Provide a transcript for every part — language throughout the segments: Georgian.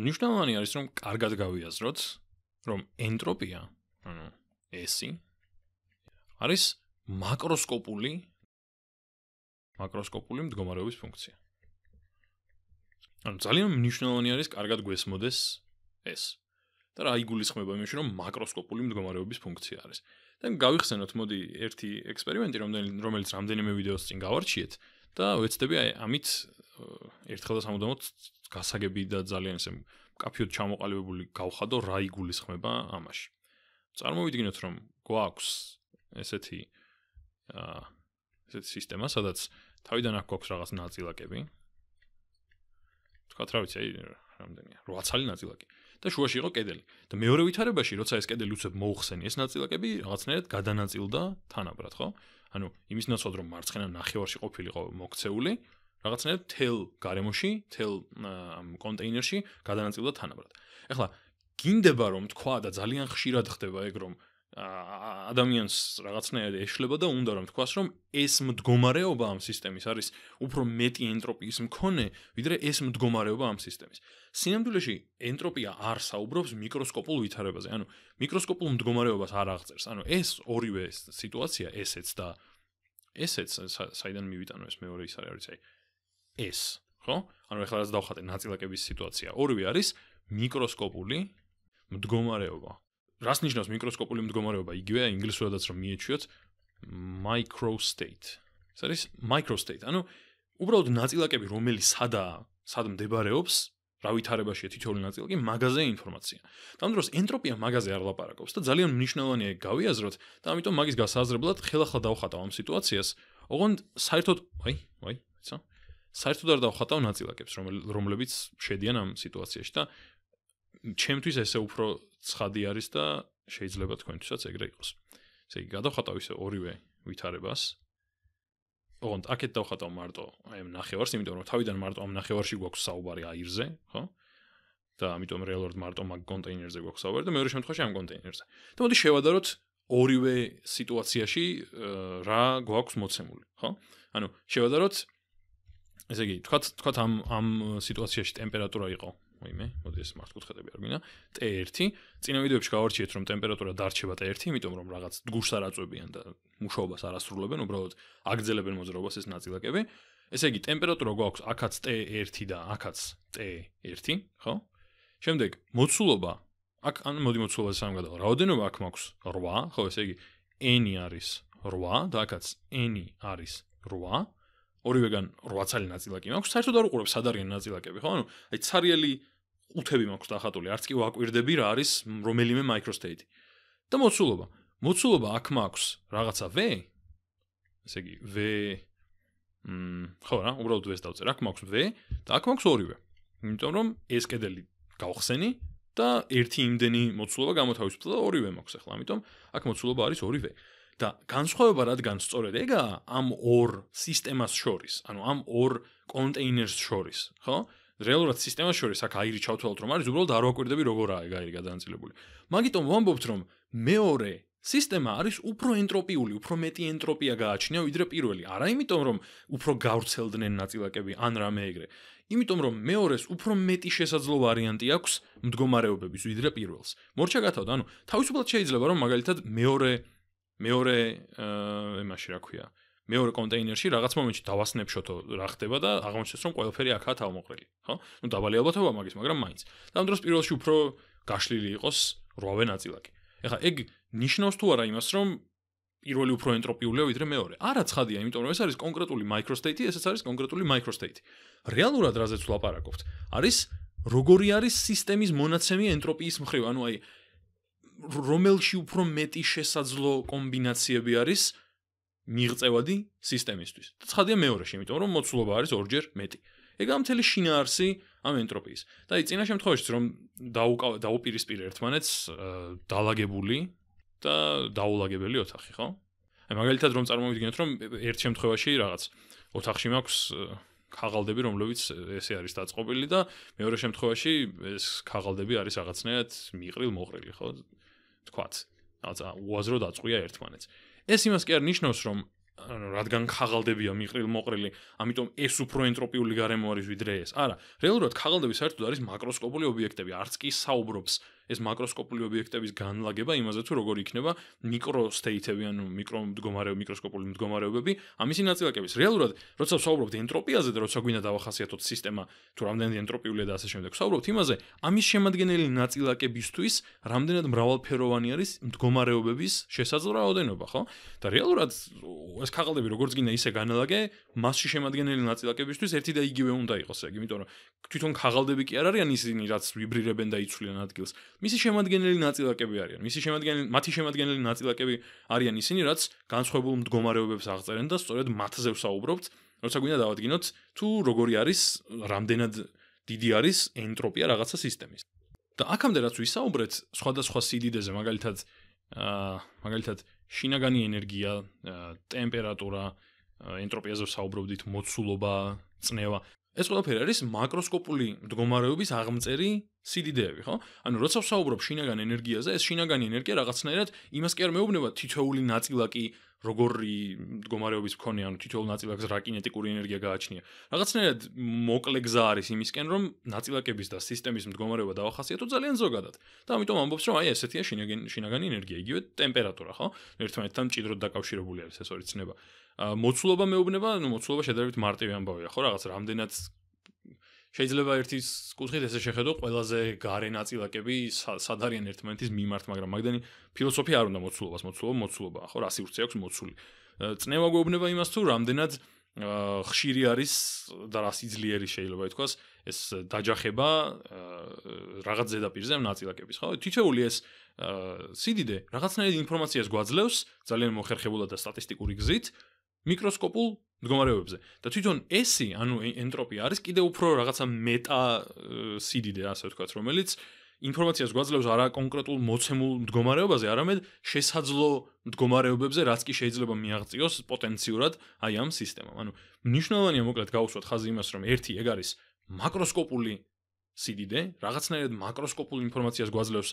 მნიშვნელოვანი არის რომ კარგად გავიაზროთ რომ ენტროპია ანუ ესი არის მაკროსკოპული მაკროსკოპული მდგომარეობის ფუნქცია ანუ ძალიან მნიშვნელოვანი არის კარგად გვესმოდეს ეს და რა იგულისხმება იმაში რომ მაკროსკოპული მდგომარეობის ფუნქცია არის და გავიხსენოთ მოდი ერთი ექსპერიმენტი რომელიც რამდენიმე ვიდეოს წინ გავარჩიეთ და ვეცდები აი ამით ერთხელ და სამუდამოდ გასაგები და ძალიან ისე კაფიოდ ჩამოყალიბებული გავხადო რა იგულისხმება ამაში. წარმოვიდგინოთ რომ გვაქვს ესეთი აა ესეთი სისტემა, სადაც თავიდან აქ გვაქვს რაღაც ნაწილაკები. თქვათ რა ვიცი, აი რამდენია, 8 ცალი ნაწილაკი. და შუაში იყო კედელი. და მეორე ვითარებაში, როცა ეს კედელი უცებ მოუხსენი, ეს ნაწილაკები რაღაცნაირად გადანაწილდა თანაბრად, ხო? ანუ იმის ნაცვლად რომ მარცხენა ნახევარში ყოფილიყო მოქცეული რაღაცნაირად თელ გარემოში თელ ამ კონტეინერში გადანაწილდა თანაბრად ეხლა გინდება რომ თქვა და ძალიან ხშირად ხდება ეგ რომ ადამიანს რაღაცნაირად ეშლება და უნდა რომ თქვას რომ ეს მდგომარეობა ამ სისტემის არის უფრო მეტი ენტროპიის მქონე ვიდრე ეს მდგომარეობა ამ სისტემის. სინამდვილეში ენტროპია არ საუბრობს მიკროსკოპულ ვითარებაზე, ანუ მიკროსკოპულ მდგომარეობას არ აღწერს. ანუ ეს ორივე სიტუაცია, ესეც და ესეც საიდან მივიტანო ეს მეორე ის არის, აი ეს, ხო? ანუ ეხლა რაც დავხატე ნაწილაკების სიტუაცია, ორივე არის მიკროსკოპული მდგომარეობა, რას ნიშნავს მიკროსკოპული მდგომარეობა? იგივეა ინგლისურადაც რომ მიეჩვიოთ microstate. ეს არის microstate. ანუ უბრალოდ ნაწილაკები, რომელი სადაა, სად მდებარეობს, რა ვითარებაშია თითოეული ნაწილაკი, მაგაზე ინფორმაცია. და ამ დროს ენტროპია მაგაზე არ ლაპარაკობს და ძალიან მნიშვნელოვანია გავიაზროთ და ამიტომ მაგის გასაზრებლად ხელახლა დავხატავ ამ სიტუაციას. ოღონდ საერთოდ, აი, აი, ეცა. საერთოდ არ დავხატავ ნაწილაკებს, რომლებიც შედიან ამ სიტუაციაში და ჩემთვის ესე უფრო ცხადი არის და შეიძლება თქვენთვისაც ეგრე იყოს. ესე იგი გადავხატავ ისე ორივე ვითარებას. ოღონდ აქეთ დავხატავ მარტო ამ ნახევარს, იმიტომ რომ თავიდან მარტო ამ ნახევარში გვაქვს საუბარი აირზე, ხო? და ამიტომ რეალურად მარტო მაგ კონტეინერზე გვაქვს საუბარი და მეორე შემთხვევაში ამ კონტეინერზე. და მოდი შევადაროთ ორივე სიტუაციაში რა გვაქვს მოცემული, ხო? ანუ შევადაროთ ესე იგი, თქვა თქვა ამ ამ სიტუაციაში ტემპერატურა იყო, მოიმე, მოდი ეს მართკუთხედები არ გინდა, T1. წინა ვიდეოებში გავარჩიეთ, რომ ტემპერატურა დარჩება T1, იმიტომ რომ რაღაც გურს არ აწვევიან და მუშაობას არ ასრულებენ, უბრალოდ აგრძელებენ მოძრაობას ეს ნაწილაკები. ესე იგი, ტემპერატურა გვაქვს აქაც T1 და აქაც T1, ხო? შემდეგ, მოცულობა აქ ან მოდი მოცულობა სამ გადავალ. რაოდენობა აქ მაქვს 8, ხო, ესე იგი n-ი არის 8 და აქაც n-ი არის 8. ორივეგან 8 ცალი ნაწილა კი მაქვს. საერთოდ არ უყურებს სადარიან ნაწილაკები, ხო? ანუ აი ცარიელი ყუთები მაქვს დახატული, არც კი ვაკვირდები რა არის რომელიმე microstate. და მოცულობა. მოცულობა აქ მაქვს რაღაცა v. ესე იგი v მ ხო რა, უბრალოდ v-ს დავწერ. აქ მაქვს v და აქ მაქვს ორივე. იმიტომ რომ ეს კედელი გავხსენი და ერთი იმდენი მოცულობა გამოთავისუფლდა და ორივე მაქვს ახლა, ამიტომ აქ მოცულობა არის ორივე. და განსხვავება რადგან სწორედ ეგა ამ ორ სისტემას შორის, ანუ ამ ორ კონტეინერს შორის, ხო? რეალურად სისტემას შორის აქ აირი ჩავთვალოთ რომ არის უბრალოდ არ ვაკვირდები როგორაა ეგ აირი გადანაწილებული. მაგიტომ ვამბობთ რომ მეორე სისტემა არის უფრო ენტროპიული, უფრო მეტი ენტროპია გააჩნია ვიდრე პირველი. არა იმიტომ რომ უფრო გავრცელდნენ ნაწილაკები ან რამე ეგრე. იმიტომ რომ მეორეს უფრო მეტი შესაძლო ვარიანტი აქვს მდგომარეობების ვიდრე პირველს. მორჩა გათავდა, ანუ თავისუფლად შეიძლება რომ მაგალითად მეორე მეორე ემაში რა ქვია მეორე კონტეინერში რაღაც მომენტში დავასნებშოთო რა ხდება და აღმოჩნდეს რომ ყველაფერი აქაა თავმოყრილი ხო ну დაბალი ალბათობა მაგის მაგრამ მაინც და ამ დროს პირველში უფრო გაშლილი იყოს რვავე ნაწილაკი ეხა ეგ ნიშნავს თუ არა იმას რომ პირველი უფრო ენტროპიულია ვიდრე მეორე არა ცხადია იმიტომ რომ ეს არის კონკრეტული მაიკროსტეიტი ესეც არის კონკრეტული მაიკროსტეიტი რეალურად რაზეც ვლაპარაკობთ არის როგორი არის სისტემის მონაცემი ენტროპიის მხრივ ანუ აი რომელში უფრო მეტი შესაძლო კომბინაციები არის მიღწევადი სისტემისთვის. და ცხადია მეორეში, იმიტომ რომ მოცულობა არის ორჯერ მეტი. ეგ ამთელი შინაარსი ამ ენტროპიის. და აი წინა შემთხვევაში რომ დაუკავე დაუპირისპირე ერთმანეთს დაალაგებული და დაულაგებელი ოთახი, ხო? აი მაგალითად რომ წარმოვიდგინოთ რომ ერთ შემთხვევაში რაღაც ოთახში მაქვს ქაღალდები, რომლებიც ესე არის დაწყობილი და მეორე შემთხვევაში ეს ქაღალდები არის რაღაცნაირად მიყრილ-მოყრილი, ხო? თქვაც რაღაცა უაზრო დაწყვია ერთმანეთს ეს იმას კი არ ნიშნავს რომ ანუ რადგან ხაღალდებია მიყრილ მოყრილი ამიტომ ეს უფრო ენტროპიული გარემო არის ვიდრე ეს არა რეალურად ხაღალდები საერთოდ არის მაკროსკოპული ობიექტები არც კი საუბრობს ეს მაკროსკოპული ობიექტების განლაგება იმაზე თუ როგორ იქნება მიკროსტეითები ანუ მიკრომდგომარეობა მიკროსკოპული მდგომარეობები ამისი ნაწილაკების რეალურად როცა ვსაუბრობთ ენტროპიაზე და როცა გვინდა დავახასიათოთ სისტემა თუ რამდენად ენტროპიულია და ასე შემდეგ ვსაუბრობთ იმაზე ამის შემადგენელი ნაწილაკებისთვის რამდენად მრავალფეროვანი არის მდგომარეობების შესაძლო რაოდენობა ხო და რეალურად ეს ქაღალდები როგორც გინდა ისე განალაგე მასში შემადგენელი ნაწილაკებისთვის ერთი და იგივე უნდა იყოს ეგ იმიტომ რომ თვითონ ქაღალდები კი არ არიან ისინი რაც ვიბრირებენ და იცვლიან ადგილს მისი შემოადგენელი ნაწილაკები არიან. მისი შემოადგენელი, მათი შემოადგენელი ნაწილაკები არიან ისინი, რაც განსხვავებულ მდგომარეობებს აღწერენ და სწორედ მათზე ვსაუბრობთ, როცა გვინდა დავადგინოთ თუ როგორი არის, რამდენად დიდი არის ენტროპია რაღაცა სისტემის. და აქამდე რაც ვისაუბრეთ, სხვადასხვა სიდიდეზე, მაგალითად, აა, მაგალითად, შინაგანი ენერგია, ტემპერატურა, ენტროპიაზე ვსაუბრობდით, მოცულობა, წნევა, ეს ყველაფერი არის მაკროსკოპული მდგომარეობის აღმწერი სიდიდეები, ხო? ანუ როცა ვსაუბრობ შინაგან ენერგიაზე, ეს შინაგანი ენერგია რაღაცნაირად იმას კი არ მეუბნება თითოეული ნაწილაკი, როგორი მდგომარეობის მქონე, ანუ თითოეულ ნაწილაკს რა კინეტიკური ენერგია გააჩნია. რაღაცნაირად მოკლე გზა არის იმისკენ, რომ ნაწილაკების და სისტემის მდგომარეობა დაახასიათო ძალიან ზოგადად. და ამიტომ ამბობს, რომ აი ესეთია შინაგანი ენერგია, იგივე ტემპერატურა, ხო? ერთმანეთთან მჭიდროდ დაკავშირებული არის ეს ორი ცნება. მოცულობა მეუბნება, ანუ მოცულობა შედარებით მარტივი ამბავია, ხო? რაღაც რამდენად შეიძლება ერთის კუთხით ესე შეხედო ყველაზე გარე ნაწილაკები სადარიან ერთმანეთის მიმართ, მაგრამ მაგდენი ფილოსოფია არ უნდა მოცულობას, მოცულობა, მოცულობა, ხო, 100 სივრცე აქვს მოცული. წნევა გვეუბნება იმას თუ რამდენად ხშირი არის და რა სიძლიერე შეიძლება ითქვას ეს დაჯახება რაღაც ზედაპირზე ნაწილაკების, ხო? თითოეული ეს სიდიდე რაღაცნაირად ინფორმაციას გვაძლევს, ძალიან მოხერხებულად და სტატისტიკური გზით. მიკროსკოპულ მდგომარეობებზე. და თვითონ ესი, ანუ ენტროპია არის კიდე უფრო რაღაცა მეტა სიდიდე, ასე ვთქვათ, რომელიც ინფორმაციას გვაძლევს არა კონკრეტულ მოცემულ მდგომარეობაზე, არამედ შესაძლო მდგომარეობებზე, რაც კი შეიძლება მიაღწიოს პოტენციურად აი ამ სისტემამ. ანუ მნიშვნელოვანია მოკლედ გაუსვათ ხაზი იმას, რომ ერთი ეგ არის მაკროსკოპული სიდიდე, რაღაცნაირად მაკროსკოპულ ინფორმაციას გვაძლევს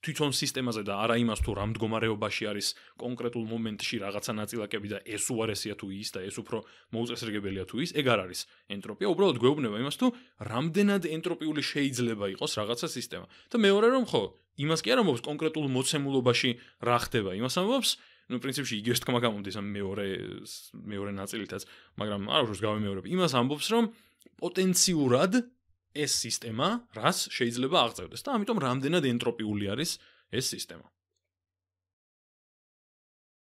თვითონ სისტემაზე და არა იმას თუ რა მდგომარეობაში არის კონკრეტულ მომენტში რაღაცა ნაწილაკები და ეს უარესია თუ ის და ეს უფრო მოუწესრიგებელია თუ ის ეგ არ არის ენტროპია უბრალოდ გვეუბნება იმას თუ რამდენად ენტროპიული შეიძლება იყოს რაღაცა სისტემა და მეორე რომ ხო იმას კი არ ამბობს კონკრეტულ მოცემულობაში რა ხდება იმას ამბობს ну принципში იგივე თქმა გამომდის ამ მეორე მეორე ნაწილითაც მაგრამ არა უშოს გავემეორებ იმას ამბობს რომ პოტენციურად ეს სისტემა, რას შეიძლება აღწევდეს და ამიტომ რამდენად ენტროპიული არის ეს სისტემა.